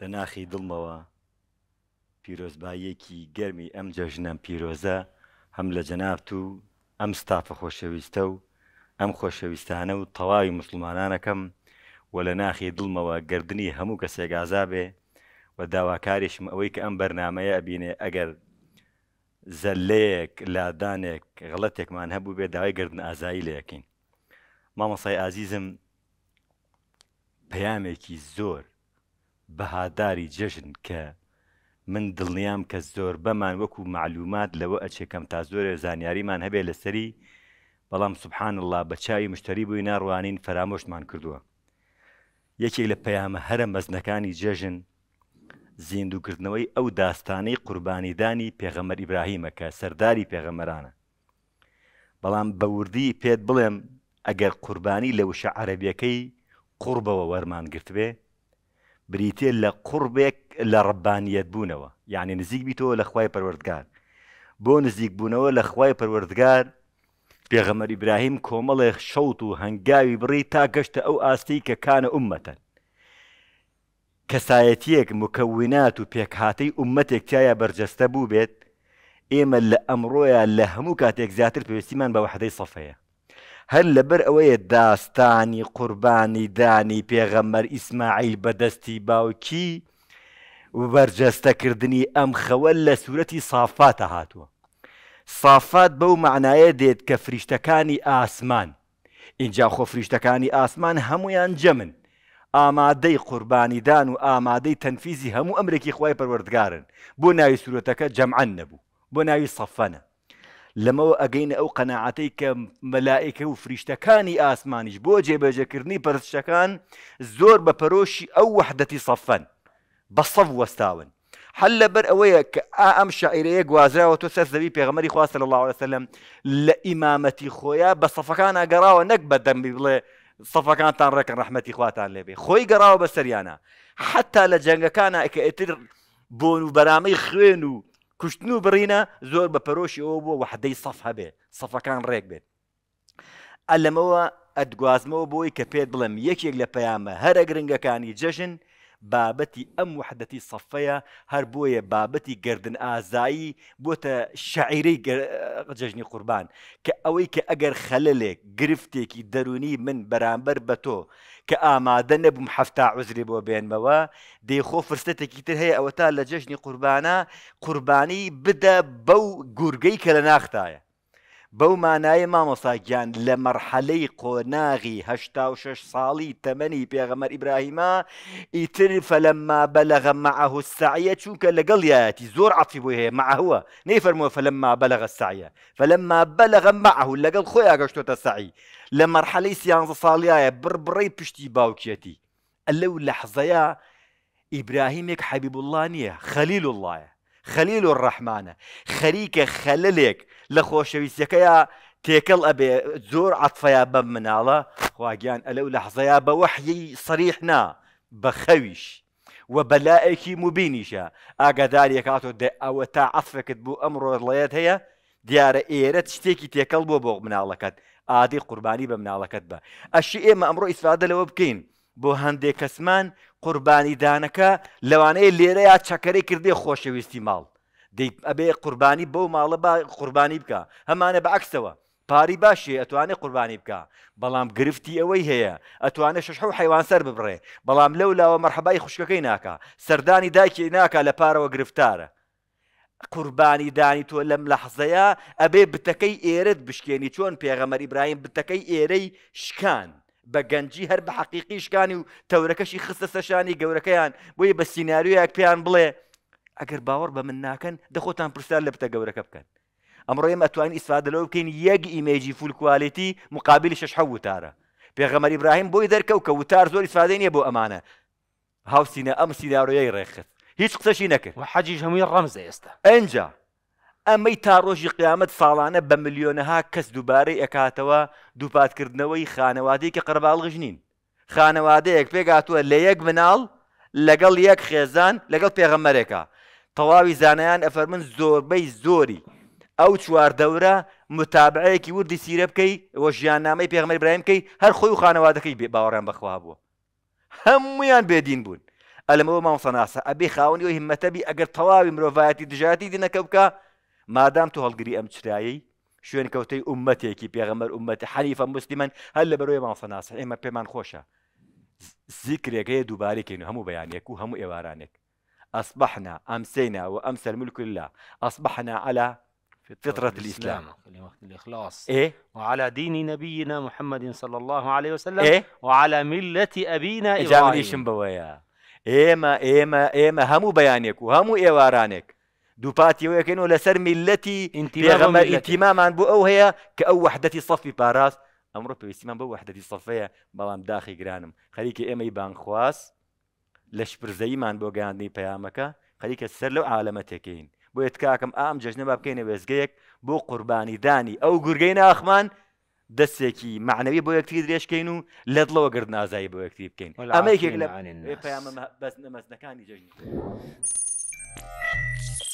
لە ناخی دڵمەوە پیرۆزبایەکی گەرمی ئەم جەژنەم پیرۆزە هەم لە جەنابت و ئەم ستافە خۆشەویستە و ئەم خۆشەویستانە و تەواوی مسلمانانەکەم و لە ناخی دڵمەوە گردردنی هەموو کەسێک ئازابێ و داواکاریشم ئەوەی کە ئەم بەرنمەیە ئەبینێ ئەگەر زەلەیەک لادانێک غڵەتێکمان هەبوو بێ داوای گردن ئازایی لەکەین مامەسای ئازیزم پەیامێکی زۆر بەهاداری جەژن کە من دڵنیام کە زۆر بەمان وەکو معلومات لەوە ئەچێکم تا زۆرێ زانیاریمان هەبێ لەسەری بەڵام سبحان الله بە چاوی مشتری بووی ناڕوانین فرامۆشتمان کردووە یەکێک لە پەیامە هەرە مەزنەکانی جێژن زیندوکردنەوەی ئەو داستانەی قوربانیدانی پێغەمەر ئیبراهیمە کە سەرداری پێغەمەرانە بەڵام بەوردی پێت بڵێم ئەگەر قوربانی لە وشە عەرەبیەکەی قوڕبەوە وەرمان گرتبێ بریتێ لە قوڕبێک لە ڕبانیت بوونەوە یعنی نزیک بیتەوە لە خی پەروەردگار بۆ نزیک بوونەوە لە خی پەروەردگار پێغەمەری براهیم کۆمەڵێک شەوت و هەنگاوی بڕی تا گەشتە ئەو ئاستی کە کانە عومەتەن کەسایەتیەک مکەونات و پێکهاتەی عومەتێک تایە بەرجەستە بوو بێت ئێمە لە ئەمڕۆیان لە هەموو کاتێک زیاتر پێویستیمان بە وحدەی سەفەیە هەر لەبەر ئەوەیە داستانی قوربانی دانی پێغەمەر ئیسماعیل بەدەستی باوکی وەرجەستەکردنی ئەم خەوە لە سوورەتی سافاتە هاتووە سافات بەو معنایە دێت کە فریشتەکانی ئاسمان اینجا خۆ فریشتەکانی ئاسمان هەمویان جەمن ئامادەی قوربانیدان و ئامادەی تەنفیزی هەموو ئەمرێکی خی پەروەردگارن بۆ ناوی سوورەتەکە جەمعان نەبوو بۆ ناوی سەفەنە لما ئەگەینە او قەنەعاتەی ملائكة وفريشتا و فریشتەکانی ئاسمانیش بۆ جێبەجەکردنی پەرشتەکان زۆر بە زور ئەو او سەفەن بە سەف وستاون هەل بر ئەوەیە کە ئام شاعیرەیە گوازراوە تۆ سەر صلى الله عليه وسلم لإمامتي خويا خۆیان بە سەفەکان ئەگەڕاوە نەک بە دەمبی بڵێ سەفەکانتان ڕێکن ڕحمەتی خواتان لێبێ خۆی گەڕاوە بە سەریانە حتا لە جەنگەکانە کە ئێتر کوشتن و بڕینە زۆر بە پەرۆشی ئەوە بووە وحدەی سەف هەبێ سەفەکان ڕێک بێت ئەلەمەوە ئەدگوازمەوە بۆی کە پێت بڵم یەکێک لە پەیامە هەرە گرنگەکانی جەژن بابەتی ئەم وحدەتی سەفەیە هەر بۆیە بابەتی گردن ئازایی بۆتە شعیرەی جەژنی قوربان کە ئەوەی کە ئەگەر خەلەلێک گرفتێکی دەرونی من بەرامبەر بە تۆ کە ئامادە نەبووم هەفتا عزری بۆ بێنمەوە دەیخۆ فرستێتێکی تر هەیە ئەوە تا لە جەژنی قوربانە قوربانی بدە بەو گورگەی کە لە ناختایە بەو مانای مامۆساگیان لە مەرحەلەی قۆناغی هشتا و شش ساڵی تەمەنی پێغەمەر ئیبراهیما ئیتر فەلەمما بەلەغە مەعهو سعە چونکە لەگەڵ یەتی زۆر عفی بۆ هەیە مەعهوە نەیفەرمووە فەلەمما بەلەغە سعە فەلەمما بەلەغە مەعهو لەگەڵ خۆی ئاگەشتۆتە سعی لە مەرحەلەی سیانزە ساڵیایە بربڕی پشتی باوکێتی ئەلەو لەحزەیە ئیبراهیمێک حەبیب الله نییە خەلیل اللهە خەلیل و ڕەحمانە خەریکە خەللێک لە خۆشەویستەکەیە تێکەڵ ئەبێ زۆر عاتفەیە بە مناڵە خواگیان ئەلەو لە حزەیە بە وەحیی سریحنا بە خەویش. وە بەلایەکی موبینیشە ئاگاداریە کاتۆ ئەوە تا عفەکەت بوو ئەمڕۆ لەیەت هەیە دیارە ئێرە شتێکی تێکەڵ بۆ بۆ مناڵەکەت ئادی قوربانی بە مناڵەکەت بە ئەشی ئێمە ئەمڕۆ ئیسفادە لەوە بکەین بۆ هەندێک کەسمان قوربانیدانەکە لەوانەیە لێرەیە چەکەری کردێ خۆشەویستی ماڵ ئەبێ قوربانی بەو ماڵە قوربانی بکە هەمانە بە عکسەوە پاری باشی ئەتوانێت قوربانی بکە بەڵام گرفتی ئەوەی هەیە ئەتوانێت شش حیوان سەر ببڕێ بەڵام لەو لاوە مەرحبای خوشکەکەی ناکە سەردانی دایکی ناکە لە پارەوە گرفتارە قوربانی دانی تۆ لەم لەحزەیە ئەبێ بتەکەی ئێرت بشکێنی چۆن پێغەمەری برایم بتەکەی ئێرەی شکاند بە گەنجی هەر بە حەقیقیشکانی و تەورەکەشی خستە سەشانی گەورەکەیان بۆیە بە سینناریۆیەک پێیان بڵێ ئەگەر باوەڕ بە من ناکەن دەخۆتان پرسیار لە بتە گەورەکە بکەن ئەمڕۆ ئێمە ئەتوانین ئیسفادەلەوە بکەین یەک ئیمێجی فولکوالیتی مقابلی شش وتارە پێغەمەر ئیبراهیم بۆی دەرکەوت کە وتار زۆر ئیسفادە نیە بۆ ئەمانە هاوسینە ئەم سینناڕۆیەی ڕێخت هیچ قسەشی نەکرد حەجیش هەمووی ڕەمزە ئێستا ئەجا ئەمەی تا ڕۆژی قیامەت ساڵانە بە ملیۆنەها کەس دووبارەی ئەکاتەوە دووپاتکردنەوەی خانەوادەی کە قەرباڵغش نین خانەوادەیەک پێگاتووە لە یەک مناڵ لەگەڵ یەک خێزان لەگەڵ پێغەمەرێکە تەواوی زانایان ئەفەرمن زۆربەی زۆری ئەو چواردەورە متابعەیەکی وردی سیرە بکەی وە ژیاننامەی پێغمەی برایم بکەی هەر خۆی و خانەوادەکەی باوەڕان بەخوا بووە هەمویان بێدین بوون ئەلمەوە ماوسەناسە ئەبێ خاونی و هیمەتەبی ئەگەر تەواوی مرۆڤایەتی دژاتی دینەکە بکە مادام تو هەڵگری ئەم چرایی شوێن کەوتەی عومەتێکی پێغەمەر امتي حنيفا مسلمان هل لە بەرۆی مافەناس ئێمە پێمان خۆشە زیکرێکەیە دووبارێکین و هەموو بەیانێک و هەموو ئێوارانێک أصبحنا أمسينا وامس الملك لله أصبحنا على فطرة الإسلام الإخلاص إيه؟ وعلى دين نبينا محمد صلى الله عليه وسلم إيه؟ وعلى ملة أبينا إبراهيم ما إيه إيما إيما إيما همو بيانك وهمو إيوارانك دووپاتی وەکەینەوە لەسەر انتماما ئینتیغەمە ئینتیمامان بۆ ئەو هەیە کە ئەو وحدەتی سەفی پاراست ئەمڕۆ پێویستیمان بە وحدەتی سەفەیە بەڵام داخی گرانم خەریکی ئێمەی خواس لش شپرزەیمان بۆ گەاندنی پەیامەکە خەریکە سەر لەو عالەمە تێکەین بۆ ێتکاکەم ئام جەژنە با بکەینە بو قرباني داني او ئەو اخمان دسكي معنوي بو يكتي دريش كينو لدلو لە دڵەوە بو يكتي بكين یەکتی بکەین ئەمەیەکێک لە پەیامە بەس Thank you.